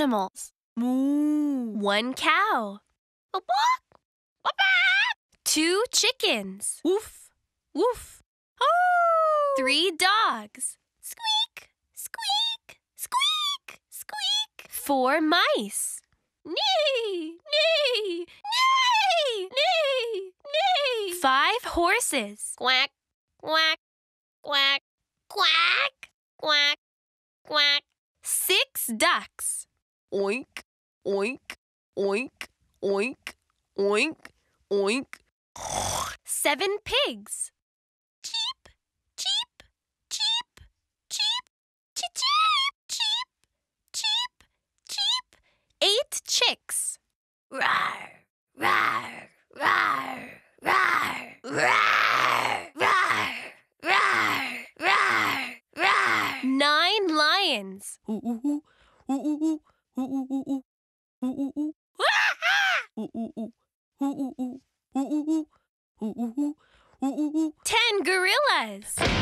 animals. Moo. One cow. Two chickens. Woof, woof. Oh. Three dogs. Squeak, squeak, squeak, squeak. Four mice. Nee, nee, nee, nee, nee. Five horses. Quack, quack, quack, quack, quack, quack. Six ducks oink, oink, oink, oink, oink, oink. Seven pigs. Cheep, cheep, cheep, cheep, cheep, cheep, cheep, cheep. Eight chicks. Rar, rar, rar, rar, rar, rar, rar, rar, rar. Nine lions. Ooh, ooh, ooh, ooh, ooh. Ten gorillas!